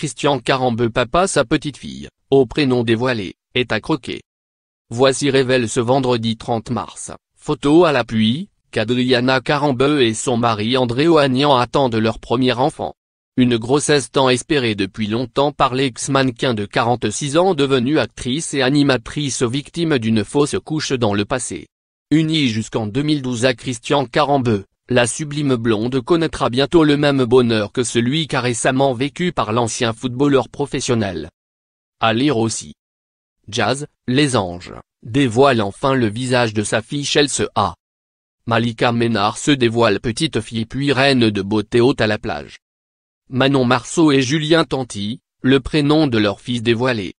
Christian Carambeu papa sa petite-fille, au prénom dévoilé, est à croquer. Voici révèle ce vendredi 30 mars, photo à la pluie, qu'Adriana Carambeu et son mari André Oagnan attendent leur premier enfant. Une grossesse tant espérée depuis longtemps par l'ex-mannequin de 46 ans devenue actrice et animatrice victime d'une fausse couche dans le passé. Unie jusqu'en 2012 à Christian Carambeu, la sublime blonde connaîtra bientôt le même bonheur que celui qu'a récemment vécu par l'ancien footballeur professionnel. À lire aussi. Jazz, Les Anges, dévoile enfin le visage de sa fille Chelsea A. Malika Ménard se dévoile petite fille puis reine de beauté haute à la plage. Manon Marceau et Julien Tanti, le prénom de leur fils dévoilé.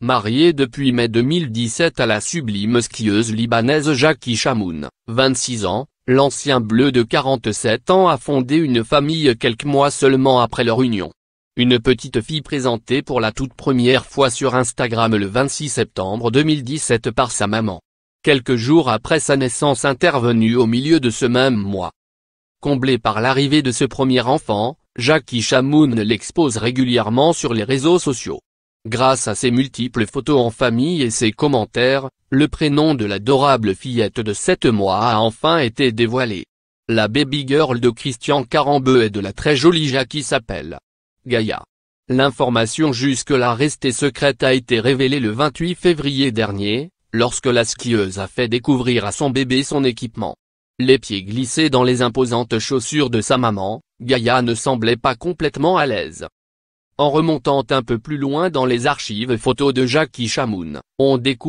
Mariée depuis mai 2017 à la sublime skieuse libanaise Jackie Chamoun, 26 ans, L'ancien bleu de 47 ans a fondé une famille quelques mois seulement après leur union. Une petite fille présentée pour la toute première fois sur Instagram le 26 septembre 2017 par sa maman. Quelques jours après sa naissance intervenue au milieu de ce même mois. Comblé par l'arrivée de ce premier enfant, Jackie Chamoun l'expose régulièrement sur les réseaux sociaux. Grâce à ses multiples photos en famille et ses commentaires, le prénom de l'adorable fillette de 7 mois a enfin été dévoilé. La baby girl de Christian Carambeu et de la très jolie Jackie s'appelle Gaïa. L'information jusque-là restée secrète a été révélée le 28 février dernier, lorsque la skieuse a fait découvrir à son bébé son équipement. Les pieds glissés dans les imposantes chaussures de sa maman, Gaïa ne semblait pas complètement à l'aise. En remontant un peu plus loin dans les archives photos de Jackie Chamoun, on découvre